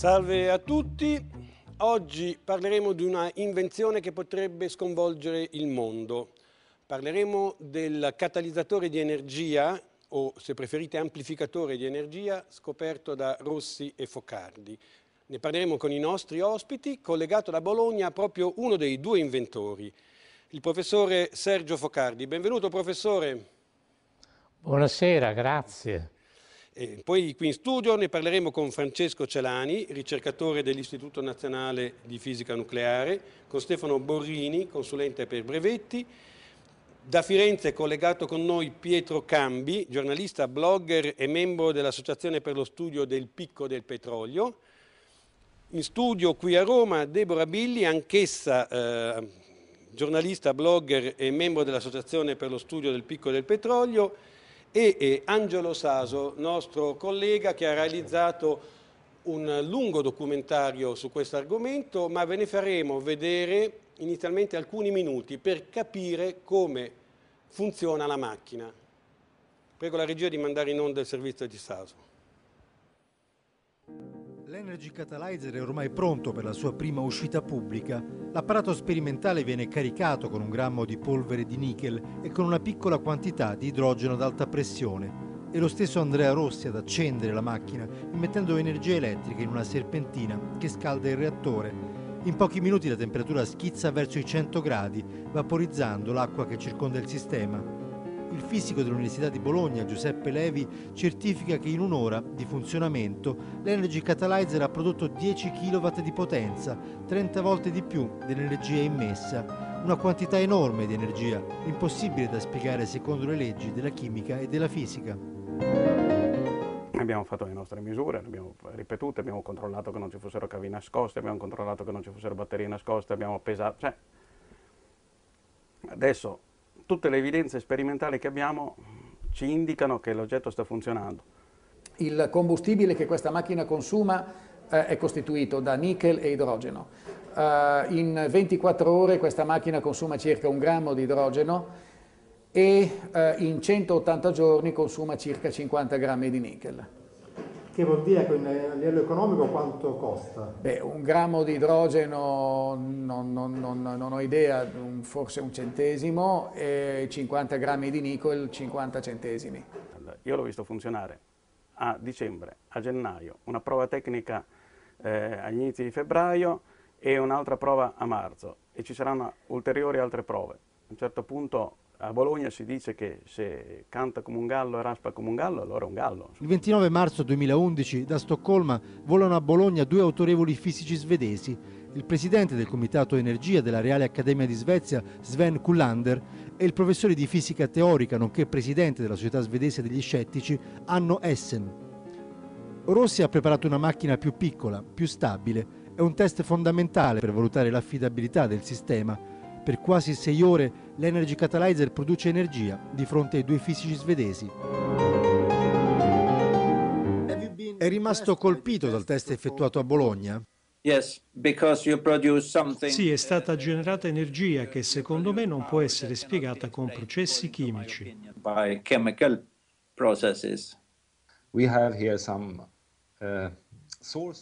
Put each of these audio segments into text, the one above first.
Salve a tutti. Oggi parleremo di una invenzione che potrebbe sconvolgere il mondo. Parleremo del catalizzatore di energia o se preferite amplificatore di energia scoperto da Rossi e Focardi. Ne parleremo con i nostri ospiti, collegato da Bologna proprio uno dei due inventori, il professore Sergio Focardi. Benvenuto professore. Buonasera, grazie. E eh, poi qui in studio ne parleremo con Francesco Celani, ricercatore dell'Istituto Nazionale di Fisica Nucleare, con Stefano Borrini, consulente per brevetti, da Firenze è collegato con noi Pietro Cambi, giornalista, blogger e membro dell'Associazione per lo studio del picco del petrolio. In studio qui a Roma Deborah Billi, anch'essa eh, giornalista, blogger e membro dell'Associazione per lo studio del picco del petrolio e, e Angelo Saso, nostro collega che ha realizzato un lungo documentario su questo argomento, ma ve ne faremo vedere inizialmente alcuni minuti per capire come funziona la macchina. Prego la regia di mandare in onda il servizio di Saso. L'Energy Catalyzer è ormai pronto per la sua prima uscita pubblica. L'apparato sperimentale viene caricato con un grammo di polvere di nickel e con una piccola quantità di idrogeno ad alta pressione è lo stesso Andrea Rossi ad accendere la macchina, immettendo energia elettrica in una serpentina che scalda il reattore. In pochi minuti la temperatura schizza verso i 100 gradi, vaporizzando l'acqua che circonda il sistema il fisico dell'Università di Bologna Giuseppe Levi certifica che in un'ora di funzionamento l'Energy Catalyzer ha prodotto 10 kW di potenza, 30 volte di più dell'energia immessa, una quantità enorme di energia, impossibile da spiegare secondo le leggi della chimica e della fisica. Abbiamo fatto le nostre misure, le abbiamo ripetute, abbiamo controllato che non ci fossero cavi nascoste, abbiamo controllato che non ci fossero batterie nascoste, abbiamo pesato... Cioè, adesso tutte le evidenze sperimentali che abbiamo ci indicano che l'oggetto sta funzionando. Il combustibile che questa macchina consuma eh, è costituito da nickel e idrogeno. Uh, in 24 ore questa macchina consuma circa un grammo di idrogeno e uh, in 180 giorni consuma circa 50 grammi di nickel. Che vuol dire a livello economico quanto costa? Beh, un grammo di idrogeno, non, non, non, non ho idea, forse un centesimo, e 50 grammi di nickel, 50 centesimi. Io l'ho visto funzionare a dicembre, a gennaio, una prova tecnica eh, agli inizi di febbraio e un'altra prova a marzo e ci saranno ulteriori altre prove. A un certo punto a Bologna si dice che se canta come un gallo e raspa come un gallo, allora è un gallo. Il 29 marzo 2011 da Stoccolma volano a Bologna due autorevoli fisici svedesi. Il presidente del Comitato Energia della Reale Accademia di Svezia, Sven Kullander, e il professore di fisica teorica, nonché presidente della Società Svedese degli Scettici, Anno Essen. Rossi ha preparato una macchina più piccola, più stabile. È un test fondamentale per valutare l'affidabilità del sistema per quasi sei ore l'Energy Catalyzer produce energia di fronte ai due fisici svedesi. È rimasto colpito dal test effettuato a Bologna? Sì, è stata generata energia che secondo me non può essere spiegata con processi chimici. Uh,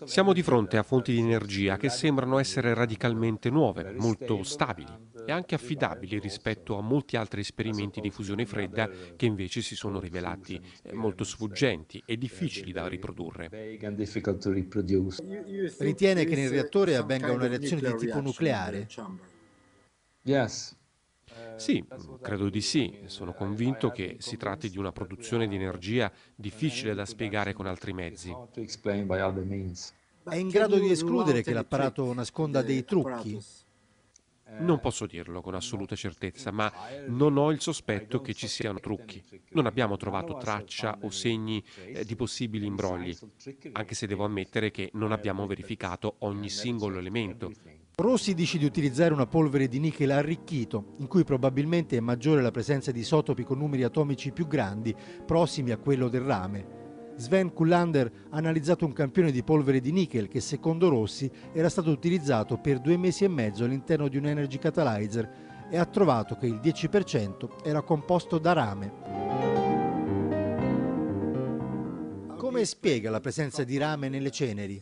Siamo di fronte a fonti di energia che sembrano essere radicalmente nuove, molto stabili e anche affidabile rispetto a molti altri esperimenti di fusione fredda che invece si sono rivelati eh, molto sfuggenti e difficili da riprodurre. Ritiene che nel reattore avvenga una reazione di tipo nucleare? Sì, credo di sì. Sono convinto che si tratti di una produzione di energia difficile da spiegare con altri mezzi. È in grado di escludere che l'apparato nasconda dei trucchi? Non posso dirlo con assoluta certezza, ma non ho il sospetto che ci siano trucchi. Non abbiamo trovato traccia o segni eh, di possibili imbrogli, anche se devo ammettere che non abbiamo verificato ogni singolo elemento. Rossi dice di utilizzare una polvere di nichel arricchito, in cui probabilmente è maggiore la presenza di isotopi con numeri atomici più grandi, prossimi a quello del rame. Sven Kullander ha analizzato un campione di polvere di nickel che secondo Rossi era stato utilizzato per due mesi e mezzo all'interno di un Energy Catalyzer e ha trovato che il 10% era composto da rame. Come spiega la presenza di rame nelle ceneri?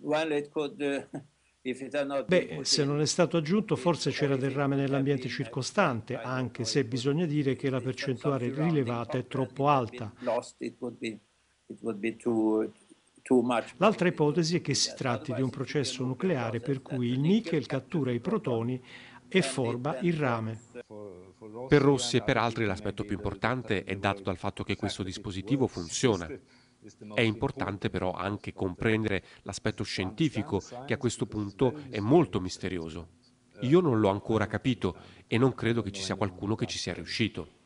Uh, Beh, se non è stato aggiunto forse c'era del rame nell'ambiente circostante, anche se bisogna dire che la percentuale rilevata è troppo alta. L'altra ipotesi è che si tratti di un processo nucleare per cui il nickel cattura i protoni e forma il rame. Per Rossi e per altri l'aspetto più importante è dato dal fatto che questo dispositivo funziona. È importante però anche comprendere l'aspetto scientifico che a questo punto è molto misterioso. Io non l'ho ancora capito e non credo che ci sia qualcuno che ci sia riuscito.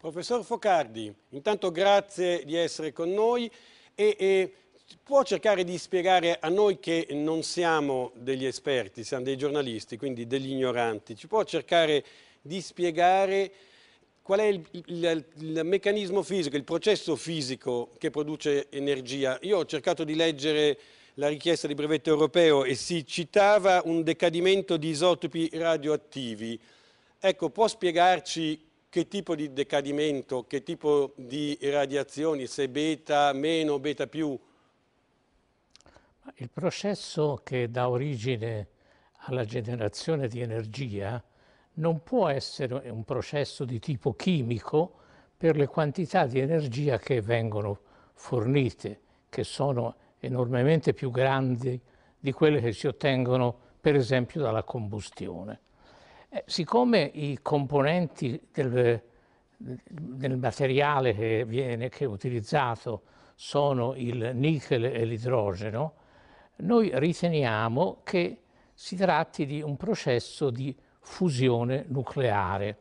Professor Focardi, intanto grazie di essere con noi e, e può cercare di spiegare a noi che non siamo degli esperti, siamo dei giornalisti, quindi degli ignoranti, ci può cercare di spiegare qual è il, il, il, meccanismo fisico, il processo fisico che produce energia. Io ho cercato di leggere la richiesta di brevetto europeo e si citava un decadimento di isotopi radioattivi. Ecco, può spiegarci che tipo di decadimento, che tipo di radiazioni, se beta meno, beta più? Il processo che dà origine alla generazione di energia non può essere un processo di tipo chimico per le quantità di energia che vengono fornite, che sono enormemente più grandi di quelle che si ottengono per esempio dalla combustione. Eh, siccome i componenti del, del materiale che, viene, che è utilizzato sono il nickel e l'idrogeno, noi riteniamo che si tratti di un processo di fusione nucleare,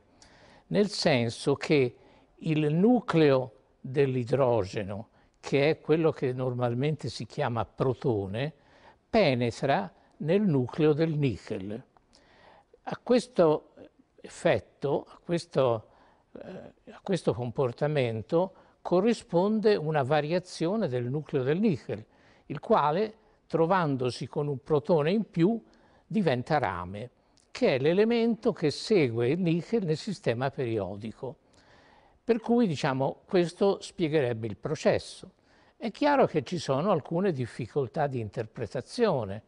nel senso che il nucleo dell'idrogeno, che è quello che normalmente si chiama protone, penetra nel nucleo del nickel. A questo effetto, a questo, eh, a questo comportamento, corrisponde una variazione del nucleo del nichel, il quale, trovandosi con un protone in più, diventa rame, che è l'elemento che segue il nichel nel sistema periodico. Per cui, diciamo, questo spiegherebbe il processo. È chiaro che ci sono alcune difficoltà di interpretazione,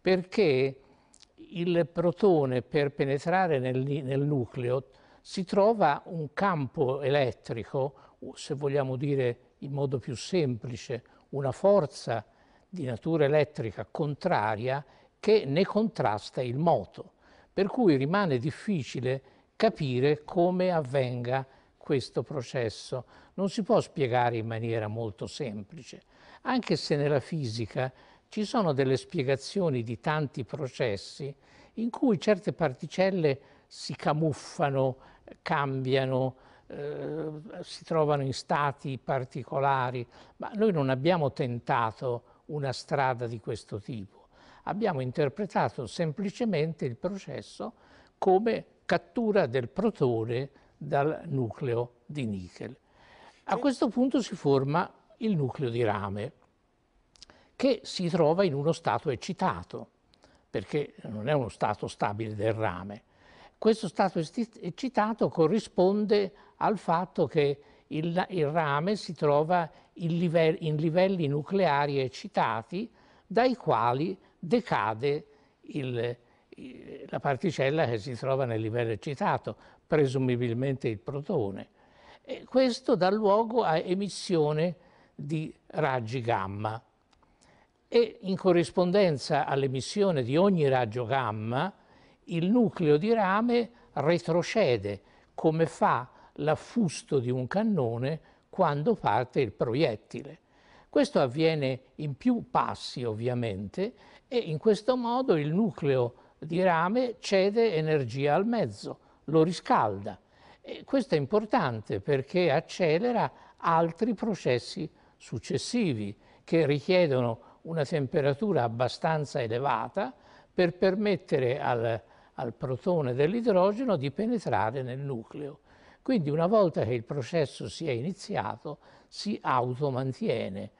perché il protone per penetrare nel, nel nucleo si trova un campo elettrico, se vogliamo dire in modo più semplice, una forza di natura elettrica contraria che ne contrasta il moto, per cui rimane difficile capire come avvenga questo processo. Non si può spiegare in maniera molto semplice, anche se nella fisica ci sono delle spiegazioni di tanti processi in cui certe particelle si camuffano, cambiano, eh, si trovano in stati particolari, ma noi non abbiamo tentato una strada di questo tipo. Abbiamo interpretato semplicemente il processo come cattura del protone dal nucleo di nichel. A questo punto si forma il nucleo di rame che si trova in uno stato eccitato, perché non è uno stato stabile del rame. Questo stato eccitato corrisponde al fatto che il, il rame si trova in, live, in livelli nucleari eccitati dai quali decade il, la particella che si trova nel livello eccitato, presumibilmente il protone. E questo dà luogo a emissione di raggi gamma e in corrispondenza all'emissione di ogni raggio gamma il nucleo di rame retrocede come fa l'affusto di un cannone quando parte il proiettile. Questo avviene in più passi ovviamente e in questo modo il nucleo di rame cede energia al mezzo, lo riscalda. E questo è importante perché accelera altri processi successivi che richiedono una temperatura abbastanza elevata per permettere al, al protone dell'idrogeno di penetrare nel nucleo. Quindi una volta che il processo si è iniziato si automantiene,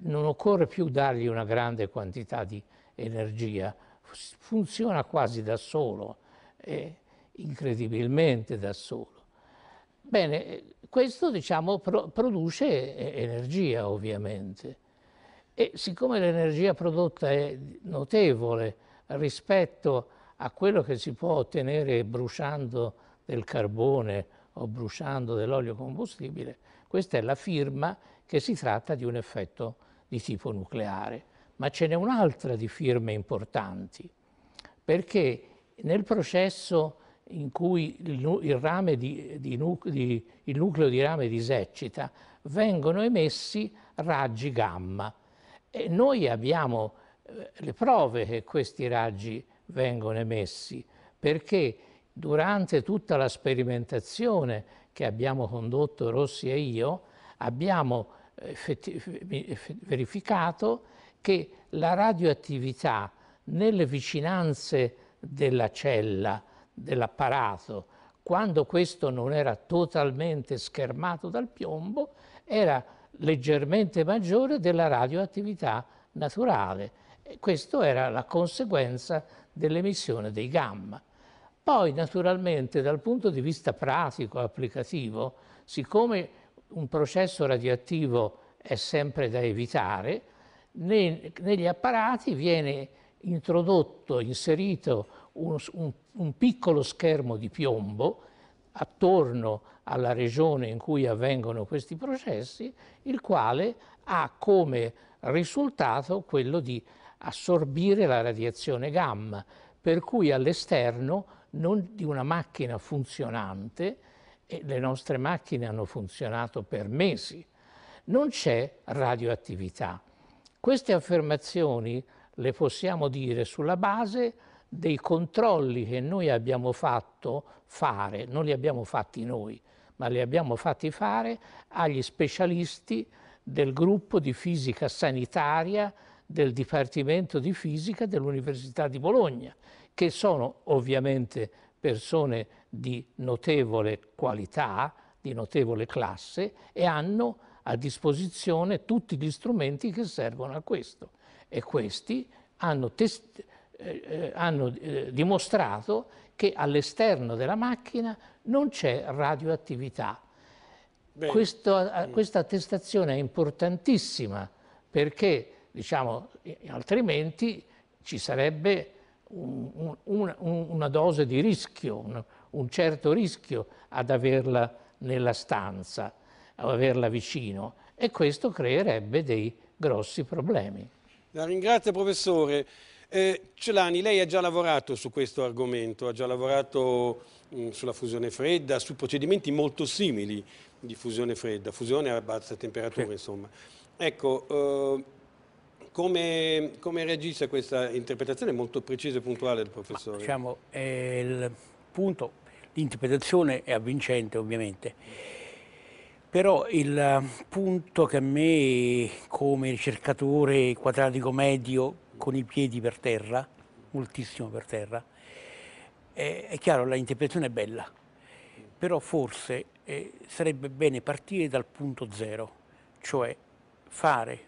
non occorre più dargli una grande quantità di energia, funziona quasi da solo, eh, incredibilmente da solo. Bene, questo diciamo, pro produce energia ovviamente. E siccome l'energia prodotta è notevole rispetto a quello che si può ottenere bruciando del carbone o bruciando dell'olio combustibile, questa è la firma che si tratta di un effetto di tipo nucleare. Ma ce n'è un'altra di firme importanti, perché nel processo in cui il, il, rame di, di, di, il nucleo di rame disecita vengono emessi raggi gamma, e noi abbiamo eh, le prove che questi raggi vengono emessi, perché durante tutta la sperimentazione che abbiamo condotto Rossi e io, abbiamo eh, verificato che la radioattività nelle vicinanze della cella, dell'apparato, quando questo non era totalmente schermato dal piombo, era leggermente maggiore della radioattività naturale. E questa era la conseguenza dell'emissione dei gamma. Poi naturalmente dal punto di vista pratico, applicativo, siccome un processo radioattivo è sempre da evitare, negli apparati viene introdotto, inserito un, un, un piccolo schermo di piombo attorno alla regione in cui avvengono questi processi, il quale ha come risultato quello di assorbire la radiazione gamma, per cui all'esterno di una macchina funzionante, e le nostre macchine hanno funzionato per mesi, non c'è radioattività. Queste affermazioni le possiamo dire sulla base dei controlli che noi abbiamo fatto fare, non li abbiamo fatti noi, ma li abbiamo fatti fare agli specialisti del gruppo di fisica sanitaria del Dipartimento di Fisica dell'Università di Bologna, che sono ovviamente persone di notevole qualità, di notevole classe e hanno a disposizione tutti gli strumenti che servono a questo. E questi hanno testato eh, eh, hanno eh, dimostrato che all'esterno della macchina non c'è radioattività. Questo, mm. questa attestazione è importantissima perché, diciamo, altrimenti ci sarebbe un, un, una dose di rischio, un, un certo rischio ad averla nella stanza, ad averla vicino e questo creerebbe dei grossi problemi. La ringrazio professore. Eh, Celani, lei ha già lavorato su questo argomento, ha già lavorato mh, mm, sulla fusione fredda, su procedimenti molto simili di fusione fredda, fusione a bassa temperatura sì. insomma. Ecco, eh, come, come, reagisce a questa interpretazione molto precisa e puntuale del professore? Ma, diciamo, eh, il punto, l'interpretazione è avvincente ovviamente, però il punto che a me come ricercatore quadratico medio con i piedi per terra, moltissimo per terra. Eh, è chiaro, la interpretazione è bella, però forse eh, sarebbe bene partire dal punto zero, cioè fare,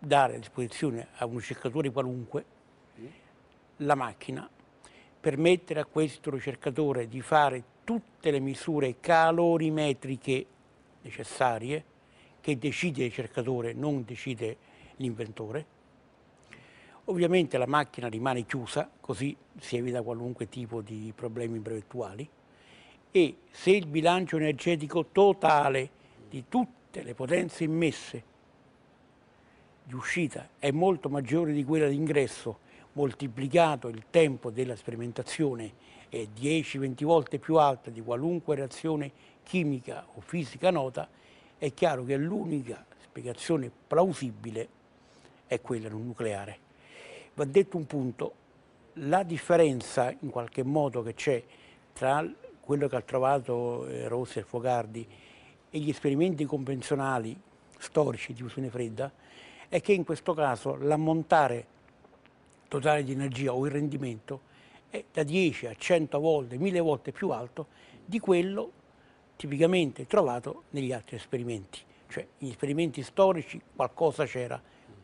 dare a disposizione a un ricercatore qualunque la macchina, permettere a questo ricercatore di fare tutte le misure calorimetriche necessarie che decide il ricercatore, non decide l'inventore, Ovviamente la macchina rimane chiusa, così si evita qualunque tipo di problemi brevettuali e se il bilancio energetico totale di tutte le potenze immesse di uscita è molto maggiore di quella di ingresso, moltiplicato il tempo della sperimentazione è 10-20 volte più alta di qualunque reazione chimica o fisica nota, è chiaro che l'unica spiegazione plausibile è quella di un nucleare va detto un punto, la differenza in qualche modo che c'è tra quello che ha trovato eh, Rossi e Fogardi e gli esperimenti convenzionali storici di fusione fredda è che in questo caso l'ammontare totale di energia o il rendimento è da 10 a 100 volte, 1000 volte più alto di quello tipicamente trovato negli altri esperimenti. Cioè, negli esperimenti storici qualcosa c'era,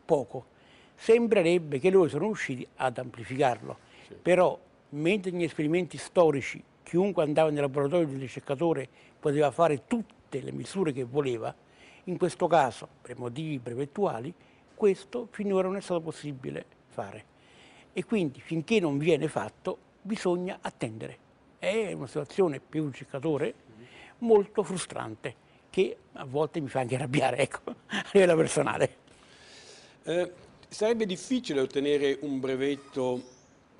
poco, sembrerebbe che loro sono riusciti ad amplificarlo. Sì. Però, mentre negli esperimenti storici chiunque andava nel laboratorio del ricercatore poteva fare tutte le misure che voleva, in questo caso, per motivi brevettuali, questo finora non è stato possibile fare. E quindi, finché non viene fatto, bisogna attendere. È una situazione per un ricercatore mm-hmm. molto frustrante, che a volte mi fa anche arrabbiare, ecco, a livello personale. Eh. Sarebbe difficile ottenere un brevetto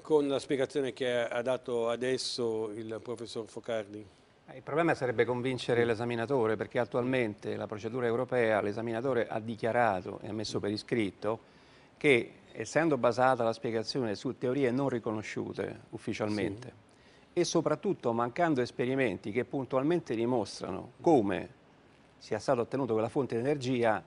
con la spiegazione che ha dato adesso il professor Focardi? Eh, il problema sarebbe convincere l'esaminatore perché attualmente la procedura europea, l'esaminatore ha dichiarato e ha messo per iscritto che essendo basata la spiegazione su teorie non riconosciute ufficialmente sì. e soprattutto mancando esperimenti che puntualmente dimostrano come sia stato ottenuto quella fonte di energia,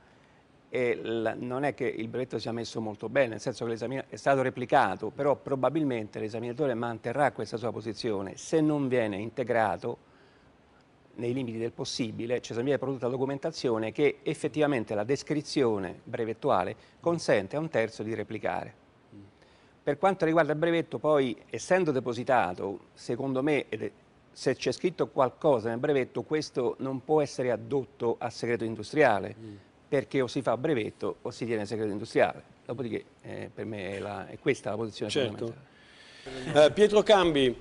non è che il brevetto sia messo molto bene, nel senso che è stato replicato, però probabilmente l'esaminatore manterrà questa sua posizione se non viene integrato nei limiti del possibile, cioè se viene prodotta documentazione che effettivamente la descrizione brevettuale consente a un terzo di replicare. Per quanto riguarda il brevetto, poi, essendo depositato, secondo me, se c'è scritto qualcosa nel brevetto, questo non può essere addotto a segreto industriale, perché o si fa brevetto o si tiene il segreto industriale. Dopodiché eh, per me è, la, è, questa la posizione certo. fondamentale. Eh, Pietro Cambi,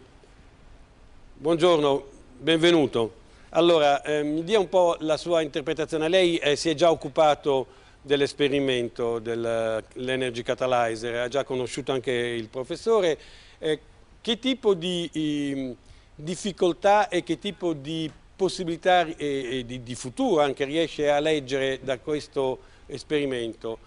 buongiorno, benvenuto. Allora, eh, mi dia un po' la sua interpretazione. Lei eh, si è già occupato dell'esperimento dell'Energy Catalyzer, ha già conosciuto anche il professore. Eh, che tipo di ehm, difficoltà e che tipo di possibilità eh, di, di, futuro anche riesce a leggere da questo esperimento?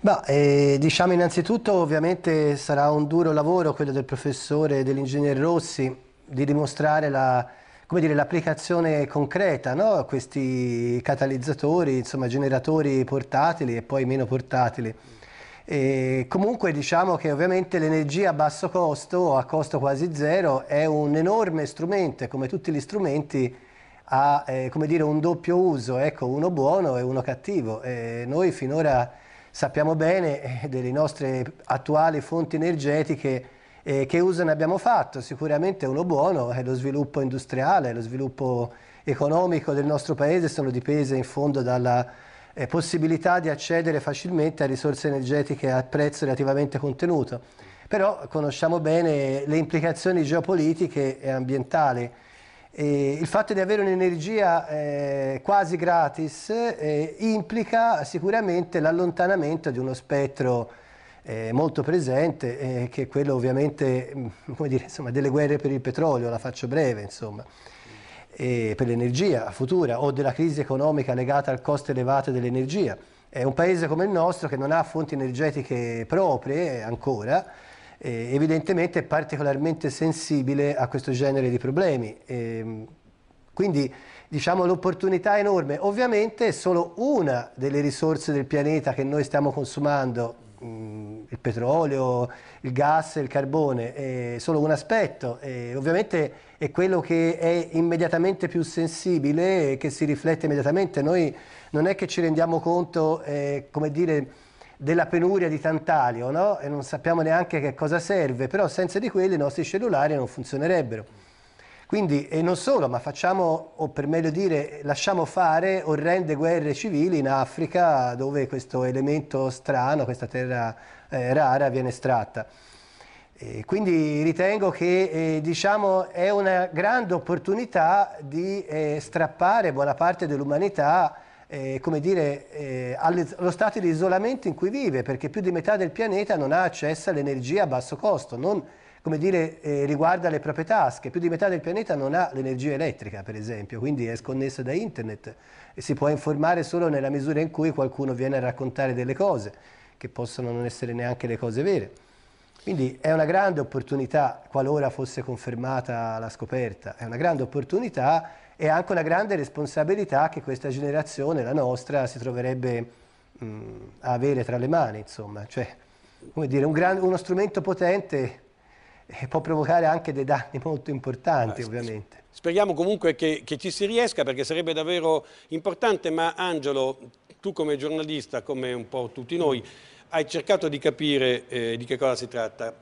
Bah, eh, diciamo innanzitutto ovviamente sarà un duro lavoro quello del professore e dell'ingegnere Rossi di dimostrare l'applicazione la, concreta no? a questi catalizzatori, insomma generatori portatili e poi meno portatili. E comunque diciamo che ovviamente l'energia a basso costo o a costo quasi zero è un enorme strumento, come tutti gli strumenti ha eh, come dire, un doppio uso, ecco, uno buono e uno cattivo. E noi finora sappiamo bene eh, delle nostre attuali fonti energetiche eh, che uso ne abbiamo fatto, sicuramente uno buono è lo sviluppo industriale, lo sviluppo economico del nostro paese sono dipese in fondo dalla eh, possibilità di accedere facilmente a risorse energetiche a prezzo relativamente contenuto. Però conosciamo bene le implicazioni geopolitiche e ambientali. E il fatto di avere un'energia eh, quasi gratis eh, implica sicuramente l'allontanamento di uno spettro eh, molto presente, eh, che è quello ovviamente mm, dire, insomma, delle guerre per il petrolio, la faccio breve. Insomma per l'energia futura o della crisi economica legata al costo elevato dell'energia. È un paese come il nostro che non ha fonti energetiche proprie ancora, eh, evidentemente è particolarmente sensibile a questo genere di problemi. Eh, quindi diciamo l'opportunità è enorme. Ovviamente è solo una delle risorse del pianeta che noi stiamo consumando, mm, il petrolio, il gas, il carbone, è solo un aspetto. E ovviamente è quello che è immediatamente più sensibile e che si riflette immediatamente. Noi non è che ci rendiamo conto, eh, come dire, della penuria di Tantalio, no? E non sappiamo neanche che cosa serve, però senza di quelli i nostri cellulari non funzionerebbero. Quindi, e non solo, ma facciamo, o per meglio dire, lasciamo fare orrende guerre civili in Africa dove questo elemento strano, questa terra eh, rara, viene estratta quindi ritengo che eh, diciamo, è una grande opportunità di eh, strappare buona parte dell'umanità eh, eh, allo stato di isolamento in cui vive, perché più di metà del pianeta non ha accesso all'energia a basso costo, non come dire, eh, riguarda le proprie tasche, più di metà del pianeta non ha l'energia elettrica, per esempio, quindi è sconnessa da internet e si può informare solo nella misura in cui qualcuno viene a raccontare delle cose che possono non essere neanche le cose vere. Quindi è una grande opportunità, qualora fosse confermata la scoperta, è una grande opportunità e anche una grande responsabilità che questa generazione, la nostra, si troverebbe mh, mm, a avere tra le mani, insomma. Cioè, come dire, un gran, uno strumento potente eh, può provocare anche dei danni molto importanti, ah, ovviamente. Speriamo comunque che, che, ci si riesca perché sarebbe davvero importante, ma Angelo, tu come giornalista, come un po' tutti noi, mm hai cercato di capire eh, di che cosa si tratta.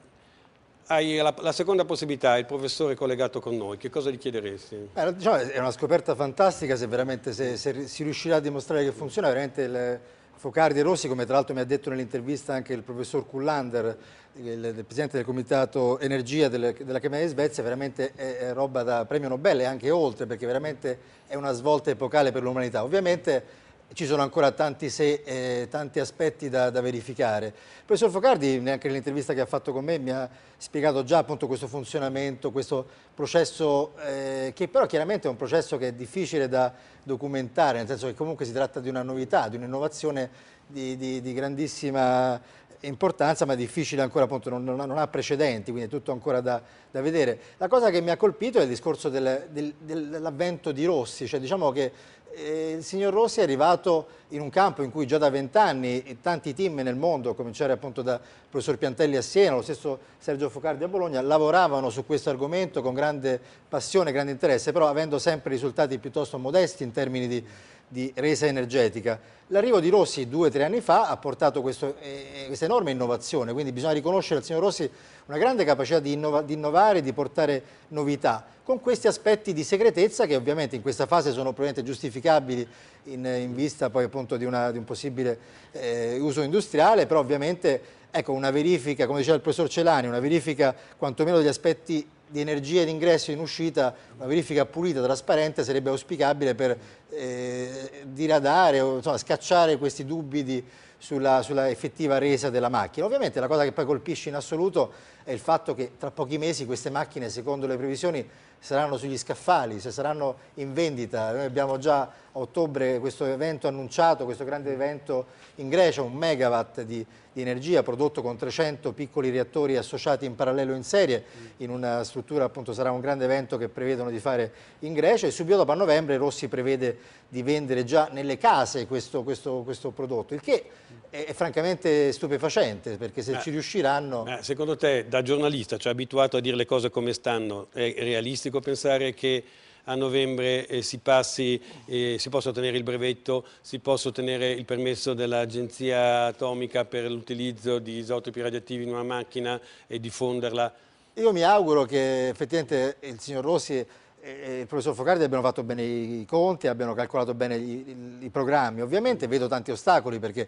Hai la, la, seconda possibilità, il professore collegato con noi, che cosa gli chiederesti? Beh, diciamo, è una scoperta fantastica se veramente se, se si riuscirà a dimostrare che funziona, veramente il Focardi e Rossi, come tra l'altro mi ha detto nell'intervista anche il professor Kullander, il, il presidente del comitato energia del, della Camera di Svezia, veramente è, è roba da premio Nobel e anche oltre, perché veramente è una svolta epocale per l'umanità. Ovviamente ci sono ancora tanti, se, eh, tanti aspetti da, da, verificare. Il professor Focardi, neanche nell'intervista che ha fatto con me, mi ha spiegato già appunto questo funzionamento, questo processo eh, che però chiaramente è un processo che è difficile da documentare, nel senso che comunque si tratta di una novità, di un'innovazione di, di, di grandissima importanza ma difficile ancora appunto non, non, ha, non ha, precedenti quindi è tutto ancora da, da, vedere la cosa che mi ha colpito è il discorso del, del, dell'avvento di Rossi cioè diciamo che eh, il signor Rossi è arrivato in un campo in cui già da vent'anni tanti team nel mondo a cominciare appunto da professor Piantelli a Siena lo stesso Sergio Focardi a Bologna lavoravano su questo argomento con grande passione grande interesse però avendo sempre risultati piuttosto modesti in termini di di resa energetica. L'arrivo di Rossi due o tre anni fa ha portato questo, eh, eh, questa enorme innovazione, quindi bisogna riconoscere al signor Rossi una grande capacità di, innova, di innovare, di portare novità, con questi aspetti di segretezza che ovviamente in questa fase sono probabilmente giustificabili in, in vista poi appunto di, una, di un possibile eh, uso industriale, però ovviamente ecco, una verifica, come diceva il professor Celani, una verifica quantomeno degli aspetti di energia di ingresso e in uscita, una verifica pulita, trasparente sarebbe auspicabile per eh, diradare o insomma, scacciare questi dubbi di, sulla, sulla, effettiva resa della macchina. Ovviamente la cosa che poi colpisce in assoluto è il fatto che tra pochi mesi queste macchine, secondo le previsioni, saranno sugli scaffali, se saranno in vendita. Noi abbiamo già a ottobre questo evento annunciato, questo grande evento in Grecia, un megawatt di, di energia prodotto con 300 piccoli reattori associati in parallelo in serie, mm. in una struttura appunto sarà un grande evento che prevedono di fare in Grecia e subito dopo a novembre Rossi prevede di vendere già nelle case questo, questo, questo prodotto, il che è, è, francamente stupefacente perché se ma, eh. ci riusciranno... Eh, secondo te da giornalista, cioè abituato a dire le cose come stanno, è realistico? realistico pensare che a novembre eh, si, passi, eh, si possa ottenere il brevetto, si possa ottenere il permesso dell'Agenzia Atomica per l'utilizzo di isotopi radioattivi in una macchina e diffonderla. Io mi auguro che effettivamente il signor Rossi e il professor Focardi abbiano fatto bene i conti, abbiano calcolato bene i, i programmi. Ovviamente vedo tanti ostacoli perché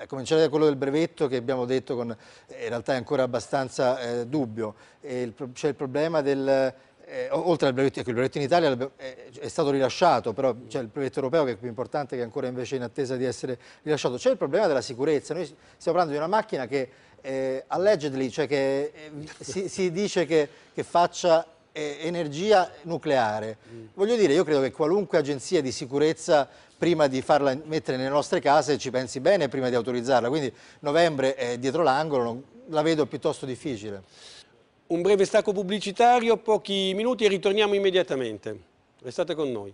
eh, cominciare da quello del brevetto che abbiamo detto con, eh, in realtà è ancora abbastanza eh, dubbio. C'è il problema del eh, oltre al brevetto, ecco, il brevetto in Italia è, è stato rilasciato, però c'è il brevetto europeo che è più importante che è ancora invece in attesa di essere rilasciato. C'è il problema della sicurezza, noi stiamo parlando di una macchina che eh, allegedly, cioè che eh, si, si, dice che, che faccia eh, energia nucleare. Mm. Voglio dire, io credo che qualunque agenzia di sicurezza prima di farla mettere nelle nostre case ci pensi bene prima di autorizzarla, quindi novembre è dietro l'angolo, la vedo piuttosto difficile. Un breve stacco pubblicitario, pochi minuti e ritorniamo immediatamente. Restate con noi.